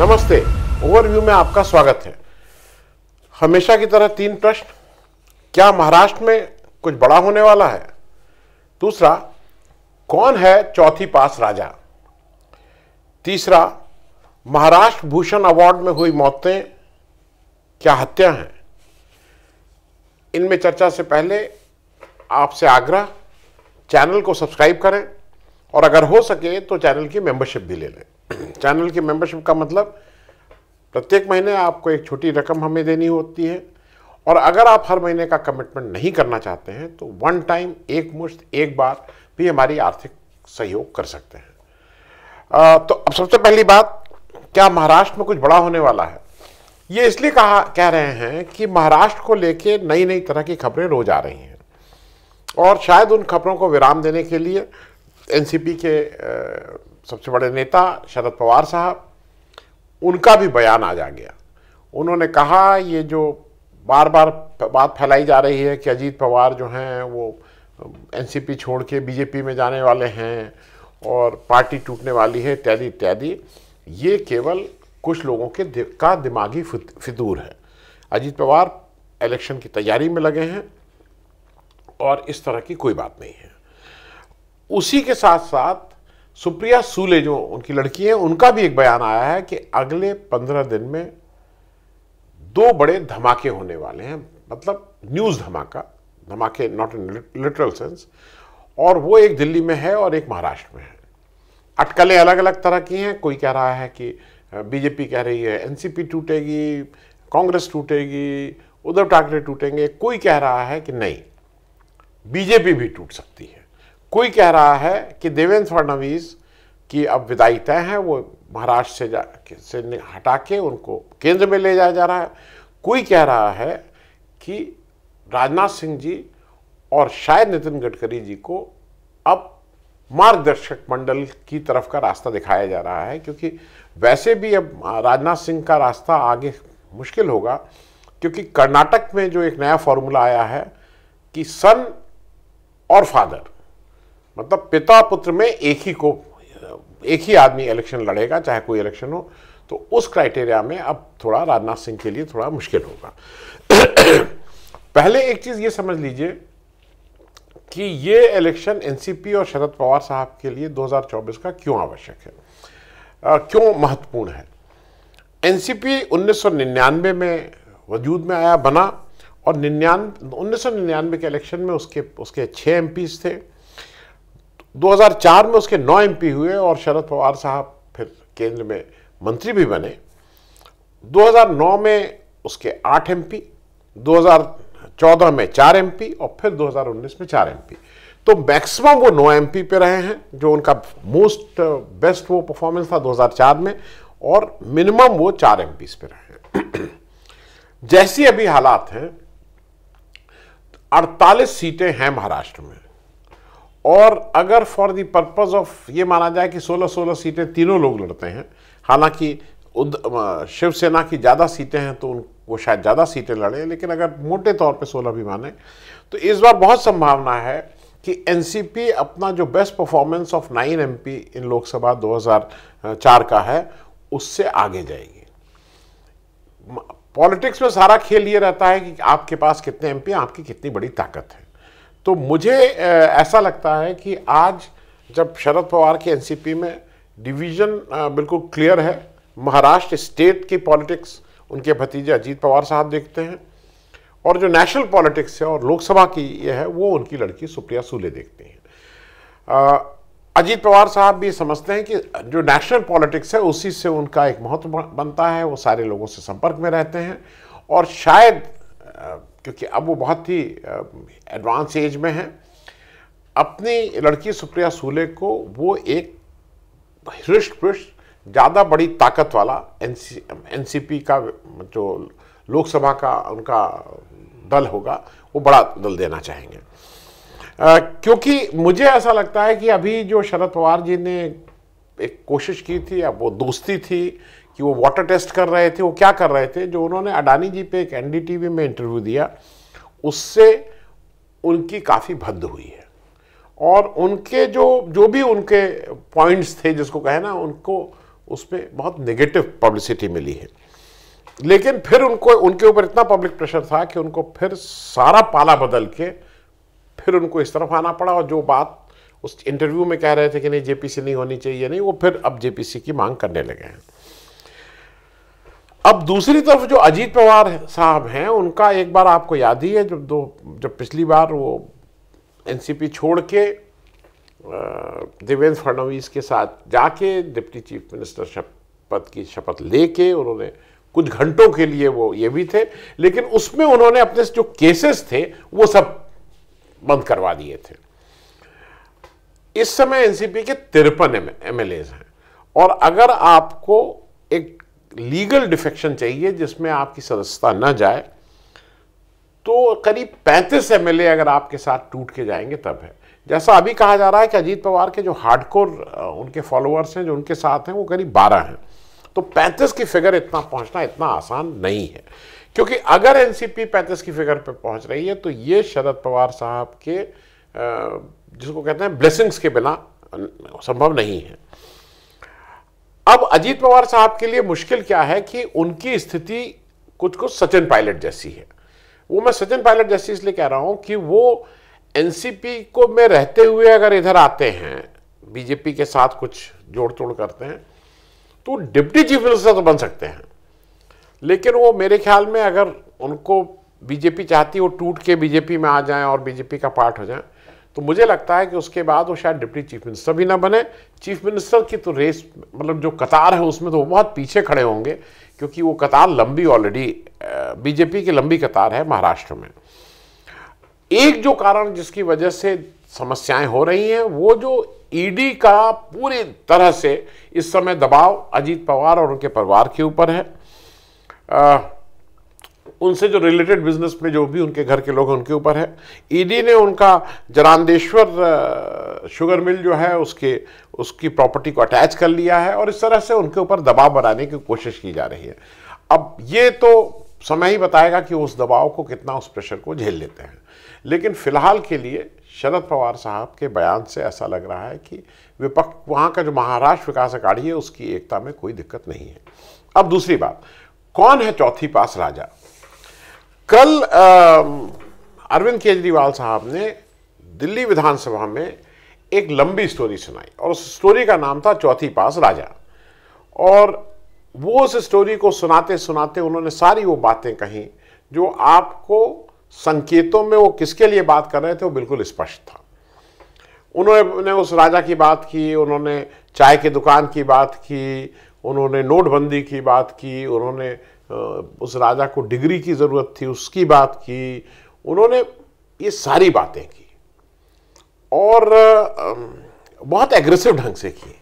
नमस्ते ओवरव्यू में आपका स्वागत है हमेशा की तरह तीन प्रश्न क्या महाराष्ट्र में कुछ बड़ा होने वाला है दूसरा कौन है चौथी पास राजा तीसरा महाराष्ट्र भूषण अवार्ड में हुई मौतें क्या हत्या हैं इनमें चर्चा से पहले आपसे आग्रह चैनल को सब्सक्राइब करें और अगर हो सके तो चैनल की मेंबरशिप भी ले लें चैनल की मेंबरशिप का मतलब प्रत्येक महीने आपको एक छोटी रकम हमें देनी होती है और अगर आप हर महीने का कमिटमेंट नहीं करना चाहते हैं तो वन टाइम एक मुश्त एक बार भी हमारी आर्थिक सहयोग कर सकते हैं आ, तो अब सबसे पहली बात क्या महाराष्ट्र में कुछ बड़ा होने वाला है ये इसलिए कहा कह रहे हैं कि महाराष्ट्र को लेके नई नई तरह की खबरें रोज आ रही हैं और शायद उन खबरों को विराम देने के लिए एनसीपी के सबसे बड़े नेता शरद पवार साहब उनका भी बयान आ जा गया उन्होंने कहा ये जो बार बार बात फैलाई जा रही है कि अजीत पवार जो हैं वो एनसीपी छोड़ के बीजेपी में जाने वाले हैं और पार्टी टूटने वाली है इत्यादि इत्यादि ये केवल कुछ लोगों के दि, का दिमागी फितूर है अजीत पवार इलेक्शन की तैयारी में लगे हैं और इस तरह की कोई बात नहीं है उसी के साथ साथ सुप्रिया सूले जो उनकी लड़की है उनका भी एक बयान आया है कि अगले पंद्रह दिन में दो बड़े धमाके होने वाले हैं मतलब न्यूज़ धमाका धमाके नॉट इन लिटरल सेंस और वो एक दिल्ली में है और एक महाराष्ट्र में है अटकलें अलग अलग तरह की हैं कोई कह रहा है कि बीजेपी कह रही है एनसीपी टूटेगी कांग्रेस टूटेगी उद्धव ठाकरे टूटेंगे कोई कह रहा है कि नहीं बीजेपी भी टूट सकती है कोई कह रहा है कि देवेंद्र फडणवीस की अब विदाई तय है वो महाराष्ट्र से जा से हटा के उनको केंद्र में ले जाया जा रहा है कोई कह रहा है कि राजनाथ सिंह जी और शायद नितिन गडकरी जी को अब मार्गदर्शक मंडल की तरफ का रास्ता दिखाया जा रहा है क्योंकि वैसे भी अब राजनाथ सिंह का रास्ता आगे मुश्किल होगा क्योंकि कर्नाटक में जो एक नया फॉर्मूला आया है कि सन और फादर मतलब पिता पुत्र में एक ही को एक ही आदमी इलेक्शन लड़ेगा चाहे कोई इलेक्शन हो तो उस क्राइटेरिया में अब थोड़ा राजनाथ सिंह के लिए थोड़ा मुश्किल होगा पहले एक चीज़ ये समझ लीजिए कि ये इलेक्शन एनसीपी और शरद पवार साहब के लिए 2024 का क्यों आवश्यक है आ, क्यों महत्वपूर्ण है एनसीपी 1999 में वजूद में आया बना और निन्यानवे उन्नीस के इलेक्शन में उसके उसके छः एम थे 2004 में उसके नौ एमपी हुए और शरद पवार साहब फिर केंद्र में मंत्री भी बने 2009 में उसके आठ एमपी 2014 में चार एमपी और फिर 2019 में चार एमपी तो मैक्सिमम वो नौ एमपी पे रहे हैं जो उनका मोस्ट बेस्ट वो परफॉर्मेंस था 2004 में और मिनिमम वो चार एम पे रहे हैं जैसी अभी हालात हैं 48 सीटें हैं महाराष्ट्र में और अगर फॉर दी पर्पज़ ऑफ ये माना जाए कि 16-16 सीटें तीनों लोग लड़ते हैं हालांकि शिवसेना की ज़्यादा सीटें हैं तो उन वो शायद ज़्यादा सीटें लड़ें लेकिन अगर मोटे तौर पे 16 भी माने तो इस बार बहुत संभावना है कि एनसीपी अपना जो best performance of nine MP in Lok Sabha 2004 का है उससे आगे जाएगी पॉलिटिक्स में सारा खेल ये रहता है कि आपके पास कितने एमपी आपकी कितनी बड़ी ताकत है तो मुझे ऐसा लगता है कि आज जब शरद पवार के एनसीपी में डिवीजन बिल्कुल क्लियर है महाराष्ट्र स्टेट की पॉलिटिक्स उनके भतीजे अजीत पवार साहब देखते हैं और जो नेशनल पॉलिटिक्स है और लोकसभा की ये है वो उनकी लड़की सुप्रिया सूले देखते हैं अजीत पवार साहब भी समझते हैं कि जो नेशनल पॉलिटिक्स है उसी से उनका एक महत्व बनता है वो सारे लोगों से संपर्क में रहते हैं और शायद क्योंकि अब वो बहुत ही एडवांस एज में हैं अपनी लड़की सुप्रिया सूले को वो एक हृष्ट पृष्ट ज़्यादा बड़ी ताकत वाला एन सी का जो लोकसभा का उनका दल होगा वो बड़ा दल देना चाहेंगे आ, क्योंकि मुझे ऐसा लगता है कि अभी जो शरद पवार जी ने एक कोशिश की थी अब वो दोस्ती थी कि वो वाटर टेस्ट कर रहे थे वो क्या कर रहे थे जो उन्होंने अडानी जी पे एक एनडीटीवी में इंटरव्यू दिया उससे उनकी काफ़ी भद्द हुई है और उनके जो जो भी उनके पॉइंट्स थे जिसको कहे ना उनको उसमें बहुत नेगेटिव पब्लिसिटी मिली है लेकिन फिर उनको उनके ऊपर इतना पब्लिक प्रेशर था कि उनको फिर सारा पाला बदल के फिर उनको इस तरफ आना पड़ा और जो बात उस इंटरव्यू में कह रहे थे कि नहीं जेपीसी नहीं होनी चाहिए नहीं वो फिर अब जेपीसी की मांग करने लगे हैं अब दूसरी तरफ जो अजीत पवार साहब हैं उनका एक बार आपको याद ही है जब दो जब पिछली बार वो एनसीपी छोड़ के देवेंद्र फडणवीस के साथ जाके डिप्टी चीफ मिनिस्टर शपथ की शपथ लेके उन्होंने कुछ घंटों के लिए वो ये भी थे लेकिन उसमें उन्होंने अपने जो केसेस थे वो सब बंद करवा दिए थे इस समय एनसीपी के तिरपन एम एल हैं और अगर आपको एक लीगल डिफेक्शन चाहिए जिसमें आपकी सदस्यता न जाए तो करीब 35 एम अगर आपके साथ टूट के जाएंगे तब है जैसा अभी कहा जा रहा है कि अजीत पवार के जो हार्डकोर उनके फॉलोअर्स हैं जो उनके साथ हैं वो करीब 12 हैं तो 35 की फिगर इतना पहुंचना इतना आसान नहीं है क्योंकि अगर एनसीपी 35 की फिगर पर पहुंच रही है तो ये शरद पवार साहब के जिसको कहते हैं ब्लेसिंग्स के बिना संभव नहीं है अब अजीत पवार साहब के लिए मुश्किल क्या है कि उनकी स्थिति कुछ कुछ सचिन पायलट जैसी है वो मैं सचिन पायलट जैसी इसलिए कह रहा हूं कि वो एनसीपी को में रहते हुए अगर इधर आते हैं बीजेपी के साथ कुछ जोड़ तोड़ करते हैं तो डिप्टी चीफ मिनिस्टर तो बन सकते हैं लेकिन वो मेरे ख्याल में अगर उनको बीजेपी चाहती वो टूट के बीजेपी में आ जाएं और बीजेपी का पार्ट हो जाएं तो मुझे लगता है कि उसके बाद वो शायद डिप्टी चीफ मिनिस्टर भी ना बने चीफ मिनिस्टर की तो रेस मतलब जो कतार है उसमें तो वो बहुत पीछे खड़े होंगे क्योंकि वो कतार लंबी ऑलरेडी बीजेपी की लंबी कतार है महाराष्ट्र में एक जो कारण जिसकी वजह से समस्याएं हो रही हैं वो जो ईडी e का पूरी तरह से इस समय दबाव अजीत पवार और उनके परिवार के ऊपर है आ, उनसे जो रिलेटेड बिजनेस में जो भी उनके घर के लोग हैं उनके ऊपर है ईडी e ने उनका जरानदेश्वर शुगर मिल जो है उसके उसकी प्रॉपर्टी को अटैच कर लिया है और इस तरह से उनके ऊपर दबाव बनाने की कोशिश की जा रही है अब ये तो समय ही बताएगा कि उस दबाव को कितना उस प्रेशर को झेल लेते हैं लेकिन फिलहाल के लिए शरद पवार साहब के बयान से ऐसा लग रहा है कि विपक्ष वहाँ का जो महाराष्ट्र विकास अकाड़ी है उसकी एकता में कोई दिक्कत नहीं है अब दूसरी बात कौन है चौथी पास राजा कल अरविंद केजरीवाल साहब ने दिल्ली विधानसभा में एक लंबी स्टोरी सुनाई और उस स्टोरी का नाम था चौथी पास राजा और वो उस स्टोरी को सुनाते सुनाते उन्होंने सारी वो बातें कही जो आपको संकेतों में वो किसके लिए बात कर रहे थे वो बिल्कुल स्पष्ट था उन्होंने उस राजा की बात की उन्होंने चाय की दुकान की बात की उन्होंने नोटबंदी की बात की उन्होंने उस राजा को डिग्री की ज़रूरत थी उसकी बात की उन्होंने ये सारी बातें की और बहुत एग्रेसिव ढंग से की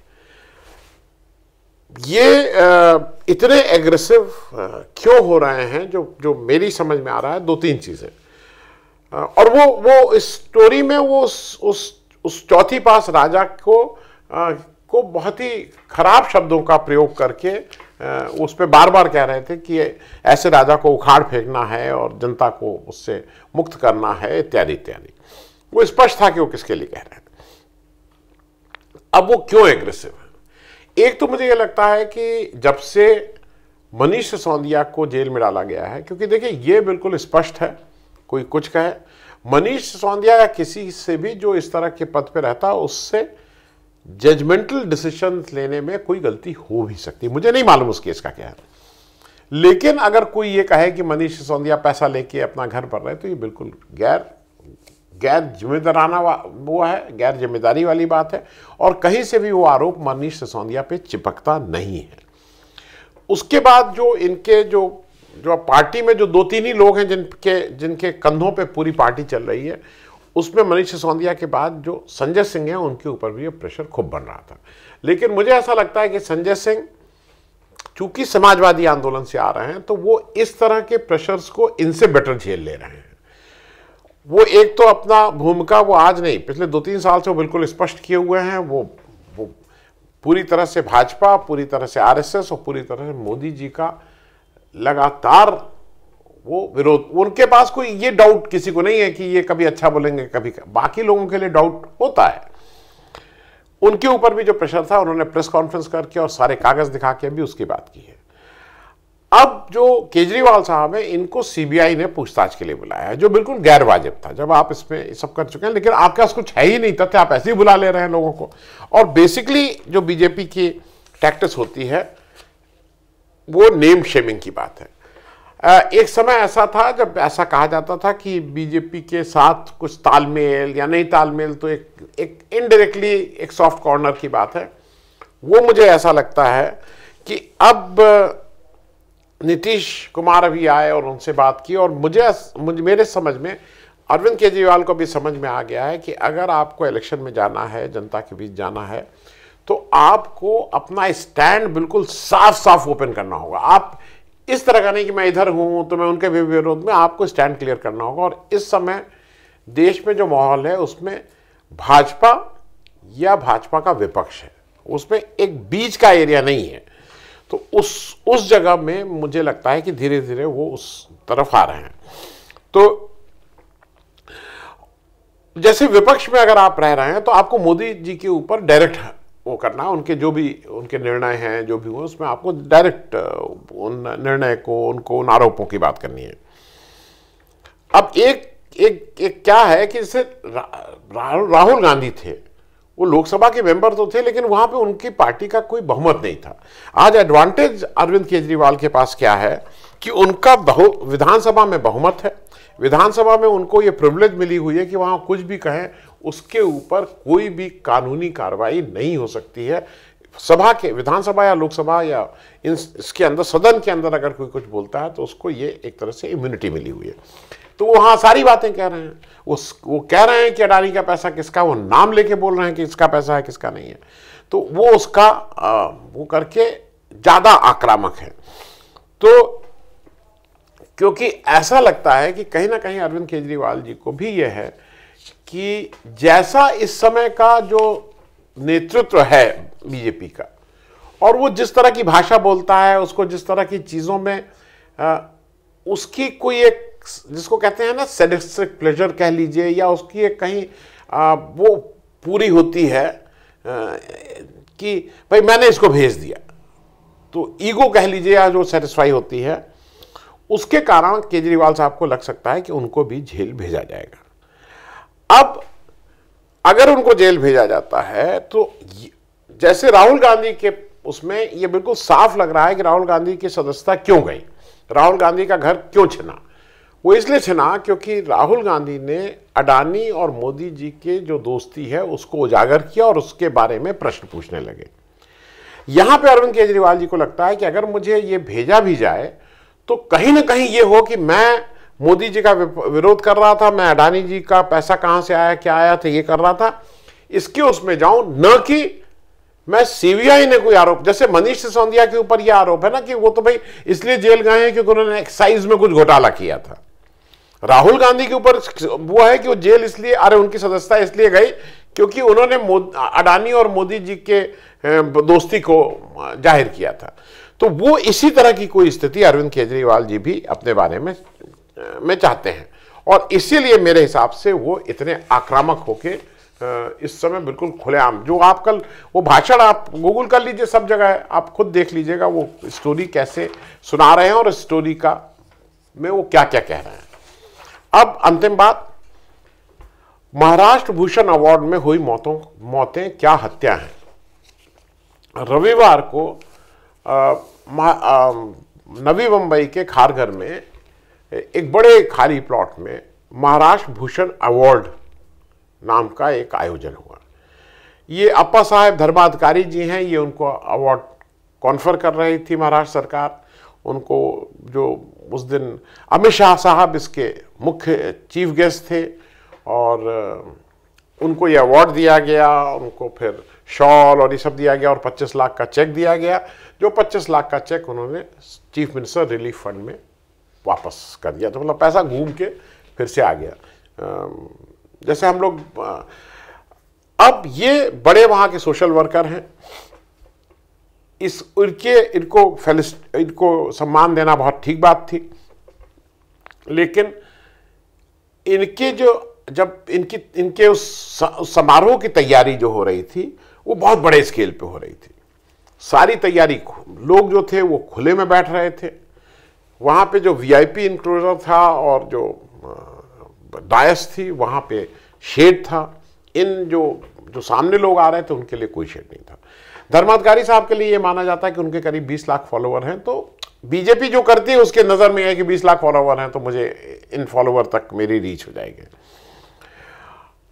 ये इतने एग्रेसिव क्यों हो रहे हैं जो जो मेरी समझ में आ रहा है दो तीन चीज़ें और वो वो इस स्टोरी में वो उस उस उस चौथी पास राजा को को बहुत ही खराब शब्दों का प्रयोग करके उस पर बार बार कह रहे थे कि ऐसे राजा को उखाड़ फेंकना है और जनता को उससे मुक्त करना है इत्यादि इत्यादि वो स्पष्ट था कि वो किसके लिए कह रहे थे अब वो क्यों एग्रेसिव है एक तो मुझे ये लगता है कि जब से मनीष सिसोदिया को जेल में डाला गया है क्योंकि देखिए ये बिल्कुल स्पष्ट है कोई कुछ कहे मनीष सिसोदिया या किसी से भी जो इस तरह के पद पर रहता उससे जजमेंटल डिसीशन लेने में कोई गलती हो भी सकती मुझे नहीं मालूम उस केस का क्या है लेकिन अगर कोई ये कहे कि मनीष सिसोदिया पैसा लेके अपना घर भर रहे तो ये बिल्कुल गैर गैर जिम्मेदाराना वो है गैर जिम्मेदारी वाली बात है और कहीं से भी वो आरोप मनीष सिसोदिया पे चिपकता नहीं है उसके बाद जो इनके जो जो पार्टी में जो दो तीन ही लोग हैं जिनके जिनके कंधों पे पूरी पार्टी चल रही है उसमें मनीष सिसोदिया के बाद जो संजय सिंह हैं उनके ऊपर भी ये प्रेशर खूब बन रहा था लेकिन मुझे ऐसा लगता है कि संजय सिंह चूंकि समाजवादी आंदोलन से आ रहे हैं तो वो इस तरह के प्रेशर्स को इनसे बेटर झेल ले रहे हैं वो एक तो अपना भूमिका वो आज नहीं पिछले दो तीन साल से वो बिल्कुल स्पष्ट किए हुए हैं वो वो पूरी तरह से भाजपा पूरी तरह से आरएसएस और पूरी तरह से मोदी जी का लगातार वो विरोध उनके पास कोई ये डाउट किसी को नहीं है कि ये कभी अच्छा बोलेंगे कभी बाकी लोगों के लिए डाउट होता है उनके ऊपर भी जो प्रेशर था उन्होंने प्रेस कॉन्फ्रेंस करके और सारे कागज दिखा के भी उसकी बात की है अब जो केजरीवाल साहब है इनको सीबीआई ने पूछताछ के लिए बुलाया है जो बिल्कुल गैर वाजिब था जब आप इसमें सब कर चुके हैं लेकिन आपके पास कुछ है ही नहीं तथ्य आप ऐसे ही बुला ले रहे हैं लोगों को और बेसिकली जो बीजेपी की टैक्टिस होती है वो नेम शेमिंग की बात है एक समय ऐसा था जब ऐसा कहा जाता था कि बीजेपी के साथ कुछ तालमेल या नहीं तालमेल तो एक एक इनडायरेक्टली एक सॉफ्ट कॉर्नर की बात है वो मुझे ऐसा लगता है कि अब नीतीश कुमार अभी आए और उनसे बात की और मुझे मुझे मेरे समझ में अरविंद केजरीवाल को भी समझ में आ गया है कि अगर आपको इलेक्शन में जाना है जनता के बीच जाना है तो आपको अपना स्टैंड बिल्कुल साफ साफ ओपन करना होगा आप इस तरह का नहीं कि मैं इधर हूँ तो मैं उनके विरोध में आपको स्टैंड क्लियर करना होगा और इस समय देश में जो माहौल है उसमें भाजपा या भाजपा का विपक्ष है उसमें एक बीच का एरिया नहीं है तो उस उस जगह में मुझे लगता है कि धीरे धीरे वो उस तरफ आ रहे हैं तो जैसे विपक्ष में अगर आप रह रहे हैं तो आपको मोदी जी के ऊपर डायरेक्ट वो करना उनके जो भी उनके निर्णय हैं जो भी हो उसमें आपको डायरेक्ट उन निर्णय को उनको उन आरोपों की बात करनी है अब एक एक, एक क्या है कि जैसे रा, रा, राहुल गांधी थे वो लोकसभा के मेंबर तो थे लेकिन वहां पे उनकी पार्टी का कोई बहुमत नहीं था आज एडवांटेज अरविंद केजरीवाल के पास क्या है कि उनका बहु विधानसभा में बहुमत है विधानसभा में उनको ये प्रिवलेज मिली हुई है कि वहाँ कुछ भी कहें उसके ऊपर कोई भी कानूनी कार्रवाई नहीं हो सकती है सभा के विधानसभा या लोकसभा या इन इसके अंदर सदन के अंदर अगर कोई कुछ बोलता है तो उसको ये एक तरह से इम्यूनिटी मिली हुई है तो वो हाँ सारी बातें कह रहे हैं उस वो कह रहे हैं कि अडानी का पैसा किसका वो नाम लेके बोल रहे हैं कि इसका पैसा है किसका नहीं है तो वो उसका आ, वो करके ज़्यादा आक्रामक है तो क्योंकि ऐसा लगता है कि कहीं ना कहीं अरविंद केजरीवाल जी को भी यह है कि जैसा इस समय का जो नेतृत्व है बीजेपी का और वो जिस तरह की भाषा बोलता है उसको जिस तरह की चीज़ों में आ, उसकी कोई एक जिसको कहते हैं ना सेडिस्टिक प्लेजर कह लीजिए या उसकी एक कहीं आ, वो पूरी होती है आ, कि भाई मैंने इसको भेज दिया तो ईगो कह लीजिए या जो सेटिस्फाई होती है उसके कारण केजरीवाल साहब को लग सकता है कि उनको भी जेल भेजा जाएगा अब अगर उनको जेल भेजा जाता है तो जैसे राहुल गांधी के उसमें ये बिल्कुल साफ लग रहा है कि राहुल गांधी की सदस्यता क्यों गई राहुल गांधी का घर क्यों छिना वो इसलिए छिना क्योंकि राहुल गांधी ने अडानी और मोदी जी के जो दोस्ती है उसको उजागर किया और उसके बारे में प्रश्न पूछने लगे यहां पे अरविंद केजरीवाल जी को लगता है कि अगर मुझे ये भेजा भी जाए तो कहीं ना कहीं ये हो कि मैं मोदी जी का विरोध कर रहा था मैं अडानी जी का पैसा कहां से आया क्या आया था ये कर रहा था इसके उसमें जाऊं न कि मैं सीबीआई ने कोई आरोप जैसे मनीष सिसोदिया के ऊपर ये आरोप है ना कि वो तो भाई इसलिए जेल गए हैं क्योंकि उन्होंने एक्साइज में कुछ घोटाला किया था राहुल गांधी के ऊपर वो है कि वो जेल इसलिए अरे उनकी सदस्यता इसलिए गई क्योंकि उन्होंने अडानी और मोदी जी के दोस्ती को जाहिर किया था तो वो इसी तरह की कोई स्थिति अरविंद केजरीवाल जी भी अपने बारे में में चाहते हैं और इसीलिए मेरे हिसाब से वो इतने आक्रामक होके इस समय बिल्कुल खुलेआम जो आप कल वो भाषण आप गूगल कर लीजिए सब जगह आप खुद देख लीजिएगा वो स्टोरी कैसे सुना रहे हैं और स्टोरी का में वो क्या क्या कह रहे हैं अब अंतिम बात महाराष्ट्र भूषण अवार्ड में हुई मौतों मौतें क्या हत्या हैं रविवार को आ, आ, नवी मुंबई के खारघर में एक बड़े खाली प्लॉट में महाराष्ट्र भूषण अवार्ड नाम का एक आयोजन हुआ ये अप्पा साहेब धर्माधिकारी जी हैं ये उनको अवार्ड कॉन्फर कर रही थी महाराष्ट्र सरकार उनको जो उस दिन अमित शाह साहब इसके मुख्य चीफ गेस्ट थे और उनको ये अवार्ड दिया गया उनको फिर शॉल और ये सब दिया गया और 25 लाख का चेक दिया गया जो 25 लाख का चेक उन्होंने चीफ मिनिस्टर रिलीफ फंड में वापस कर दिया तो मतलब पैसा घूम के फिर से आ गया जैसे हम लोग अब ये बड़े वहाँ के सोशल वर्कर हैं इस इनके इनको फेलिस्ट इनको सम्मान देना बहुत ठीक बात थी लेकिन इनके जो जब इनकी इनके उस समारोह की तैयारी जो हो रही थी वो बहुत बड़े स्केल पे हो रही थी सारी तैयारी लोग जो थे वो खुले में बैठ रहे थे वहाँ पे जो वीआईपी इंक्लोजर था और जो डायस थी वहाँ पे शेड था इन जो जो सामने लोग आ रहे थे उनके लिए कोई शेड नहीं था धर्माधिकारी साहब के लिए ये माना जाता है कि उनके करीब 20 लाख फॉलोवर हैं तो बीजेपी जो करती है उसके नज़र में है कि 20 लाख फॉलोवर हैं तो मुझे इन फॉलोवर तक मेरी रीच हो जाएगी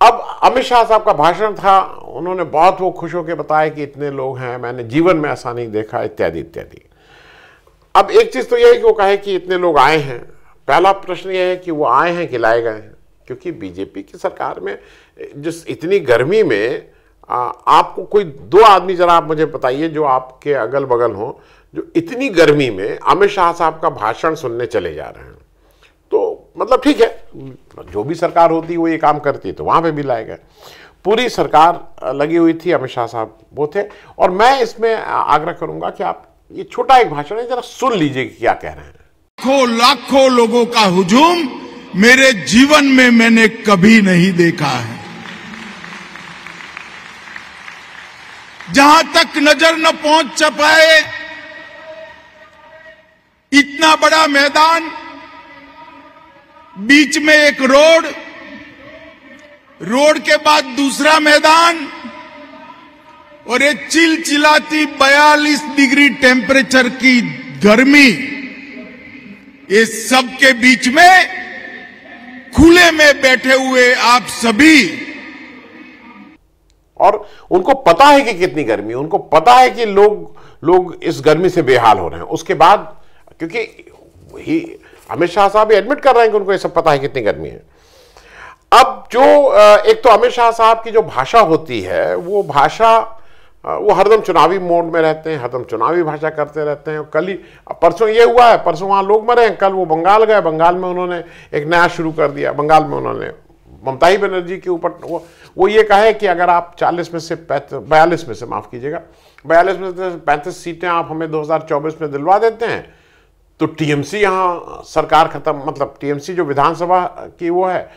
अब अमित शाह साहब का भाषण था उन्होंने बहुत वो खुश होकर बताया कि इतने लोग हैं मैंने जीवन में ऐसा नहीं देखा इत्यादि इत्यादि अब एक चीज़ तो यह है कि वो कहे कि इतने लोग आए हैं पहला प्रश्न यह है कि वो आए हैं कि लाए गए हैं क्योंकि बीजेपी की सरकार में जिस इतनी गर्मी में आ, आपको कोई दो आदमी जरा आप मुझे बताइए जो आपके अगल बगल हों जो इतनी गर्मी में अमित शाह साहब का भाषण सुनने चले जा रहे हैं तो मतलब ठीक है जो भी सरकार होती वो ये काम करती तो वहाँ पे भी लाए गए पूरी सरकार लगी हुई थी अमित शाह साहब वो थे और मैं इसमें आग्रह करूँगा कि आप ये छोटा एक भाषण है जरा सुन लीजिए कि क्या कह रहे हैं लाखों लाखों लोगों का हुजूम मेरे जीवन में मैंने कभी नहीं देखा है जहां तक नजर न पहुंच पाए इतना बड़ा मैदान बीच में एक रोड रोड के बाद दूसरा मैदान और ये चिलचिलाती बयालीस डिग्री टेम्परेचर की गर्मी ये सबके बीच में खुले में बैठे हुए आप सभी और उनको पता है कि कितनी गर्मी उनको पता है कि लोग लोग इस गर्मी से बेहाल हो रहे हैं उसके बाद क्योंकि वही अमित शाह साहब एडमिट कर रहे हैं कि उनको ये सब पता है कितनी गर्मी है अब जो एक तो अमित शाह साहब की जो भाषा होती है वो भाषा वो हरदम चुनावी मोड में रहते हैं हरदम चुनावी भाषा करते रहते हैं कल ही परसों ये हुआ है परसों वहाँ लोग मरे हैं कल वो बंगाल गए बंगाल में उन्होंने एक नया शुरू कर दिया बंगाल में उन्होंने ही बनर्जी के ऊपर वो वो ये कहे कि अगर आप 40 में से बयालीस में से माफ़ कीजिएगा बयालीस में से पैंतीस सीटें आप हमें 2024 में दिलवा देते हैं तो टीएमसी यहाँ सरकार ख़त्म मतलब टीएमसी जो विधानसभा की वो है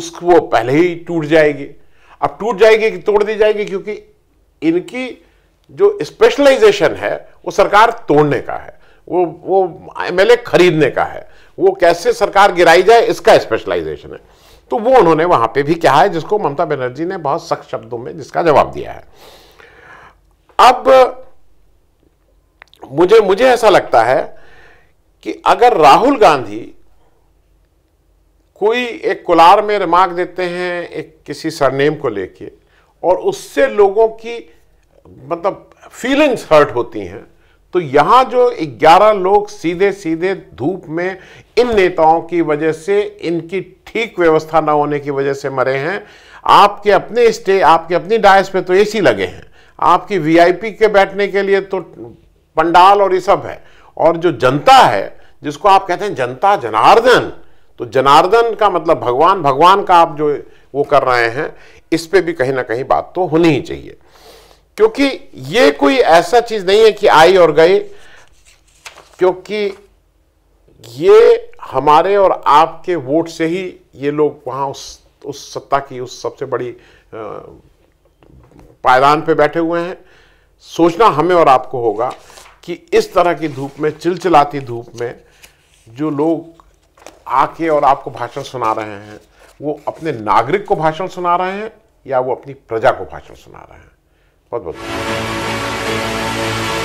उसको पहले ही टूट जाएगी अब टूट जाएगी कि तोड़ दी जाएगी क्योंकि इनकी जो स्पेशलाइजेशन है वो सरकार तोड़ने का है वो वो एमएलए खरीदने का है वो कैसे सरकार गिराई जाए इसका स्पेशलाइजेशन है तो वो उन्होंने वहां पे भी कहा है जिसको ममता बनर्जी ने बहुत सख्त शब्दों में जिसका जवाब दिया है अब मुझे मुझे ऐसा लगता है कि अगर राहुल गांधी कोई एक कुलार में रिमार्क देते हैं एक किसी सरनेम को लेके और उससे लोगों की मतलब फीलिंग्स हर्ट होती हैं तो यहाँ जो 11 लोग सीधे सीधे धूप में इन नेताओं की वजह से इनकी ठीक व्यवस्था ना होने की वजह से मरे हैं आपके अपने स्टे आपके अपनी डायस पे तो एसी लगे हैं आपकी वीआईपी के बैठने के लिए तो पंडाल और ये सब है और जो जनता है जिसको आप कहते हैं जनता जनार्दन तो जनार्दन का मतलब भगवान भगवान का आप जो वो कर रहे हैं इस पर भी कहीं ना कहीं बात तो होनी ही चाहिए क्योंकि ये कोई ऐसा चीज नहीं है कि आई और गए क्योंकि ये हमारे और आपके वोट से ही ये लोग वहां उस उस सत्ता की उस सबसे बड़ी पायदान पे बैठे हुए हैं सोचना हमें और आपको होगा कि इस तरह की धूप में चिलचिलाती धूप में जो लोग आके और आपको भाषण सुना रहे हैं वो अपने नागरिक को भाषण सुना रहे हैं या वो अपनी प्रजा को भाषण सुना रहे हैं बहुत बहुत